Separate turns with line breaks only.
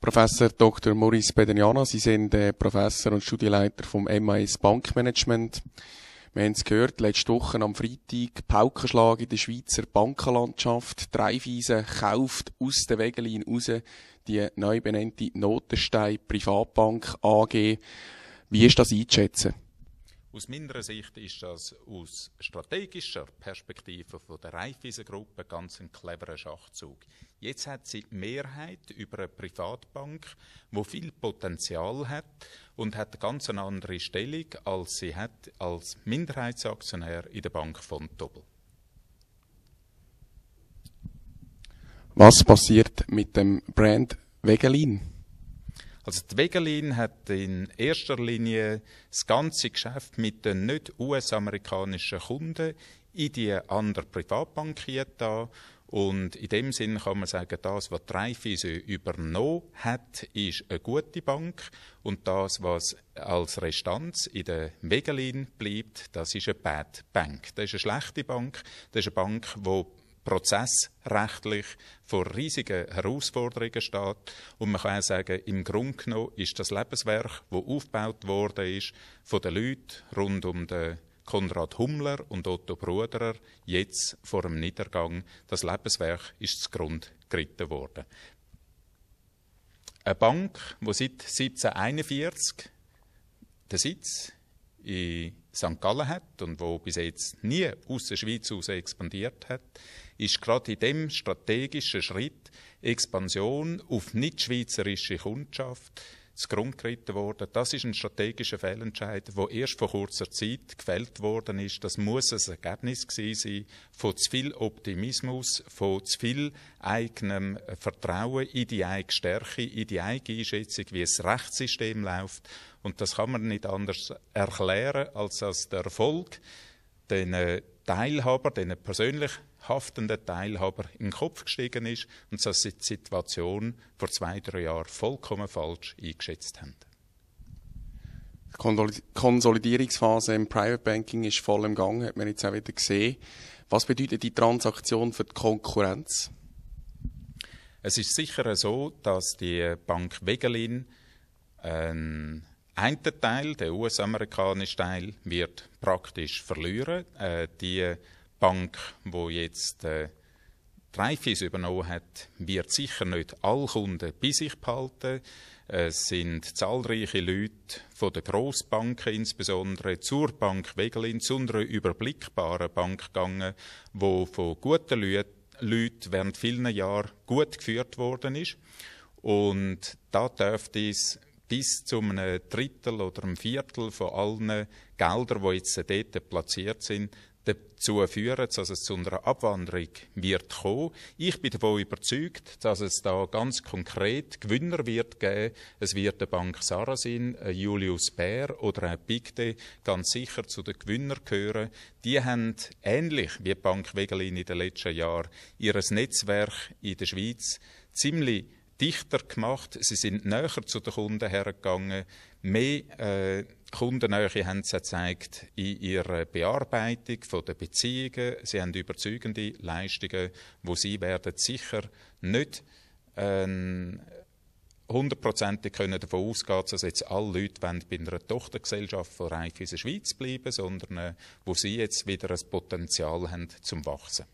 Professor Dr. Maurice Pedernana. Sie sind äh, Professor und Studieleiter vom MAS Bankmanagement. Wir haben es gehört, letzte Woche am Freitag, Paukenschlag in der Schweizer Bankenlandschaft. Dreifiese kauft aus der Wegelin raus die neu benannte Notenstein Privatbank AG. Wie ist das einzuschätzen?
Aus meiner Sicht ist das aus strategischer Perspektive von der Raiffeisen-Gruppe ganz ein cleverer Schachzug. Jetzt hat sie die Mehrheit über eine Privatbank, wo viel Potenzial hat und hat eine ganz andere Stellung, als sie hat als Minderheitsaktionär in der Bank von Doppel.
Was passiert mit dem Brand Wegelin?
Also die Wegelin hat in erster Linie das ganze Geschäft mit den nicht US-amerikanischen Kunden in die andere Privatbank da und in dem Sinn kann man sagen, das, was Dreyfus übernommen hat, ist eine gute Bank. Und das, was als Restanz in der Wegelin bleibt, das ist eine Bad Bank. Das ist eine schlechte Bank. Das ist eine Bank, die prozessrechtlich vor riesigen Herausforderungen steht. Und man kann auch sagen, im Grunde genommen ist das Lebenswerk, das aufgebaut worden ist, von den Leuten rund um den Konrad Hummler und Otto Bruderer jetzt vor dem Niedergang. Das Lebenswerk ist zugrund geritten worden. Eine Bank, die seit 1741 den Sitz in St. Gallen hat und wo bis jetzt nie aus der Schweiz aus expandiert hat, ist gerade in dem strategischen Schritt Expansion auf nicht-schweizerische Kundschaft das Grundgeritten worden. Das ist ein strategischer Fehlentscheid, der erst vor kurzer Zeit gefällt worden ist. Das muss ein Ergebnis gewesen sein von zu viel Optimismus, von zu viel eigenem Vertrauen in die eigene Stärke, in die eigene Einschätzung, wie das Rechtssystem läuft und das kann man nicht anders erklären, als dass der Erfolg den äh, Teilhaber, den persönlich haftenden Teilhaber in den Kopf gestiegen ist und dass sie die Situation vor zwei, drei Jahren vollkommen falsch eingeschätzt haben.
Die Konsolidierungsphase im Private Banking ist voll im Gang, hat man jetzt auch wieder gesehen. Was bedeutet die Transaktion für die
Konkurrenz? Es ist sicher so, dass die Bank Wegelin ein ähm, eine Teil, der US-amerikanische Teil, wird praktisch verlieren. Äh, die Bank, wo jetzt äh, Dreyfus übernommen hat, wird sicher nicht alle Kunden bei sich behalten. Äh, es sind zahlreiche Leute von der Grossbanken insbesondere zur Bank Wegelin, zu einer überblickbaren Bank gegangen, wo von guten Leuten während vielen Jahren gut geführt worden ist. Und da dürfte es bis zu einem äh, Drittel oder einem Viertel von allen Geldern, die jetzt dort platziert sind, dazu führen, dass es zu einer Abwanderung wird kommen. Ich bin davon überzeugt, dass es da ganz konkret Gewinner wird geben. Es wird der Bank Sarasin, äh, Julius Baer oder ein Big Pictet ganz sicher zu den Gewinnern gehören. Die haben ähnlich wie die Bank Wegelin in den letzten Jahren ihres Netzwerk in der Schweiz ziemlich dichter gemacht, sie sind näher zu den Kunden hergegangen, mehr äh, Kundennähe haben sie gezeigt in ihrer Bearbeitung der Beziehungen. Sie haben überzeugende Leistungen, wo sie werden sicher nicht ähm, hundertprozentig äh, davon ausgehen, können, dass jetzt alle Leute bei einer Tochtergesellschaft von Reif in der Schweiz bleiben, sondern äh, wo sie jetzt wieder ein Potenzial haben zum Wachsen.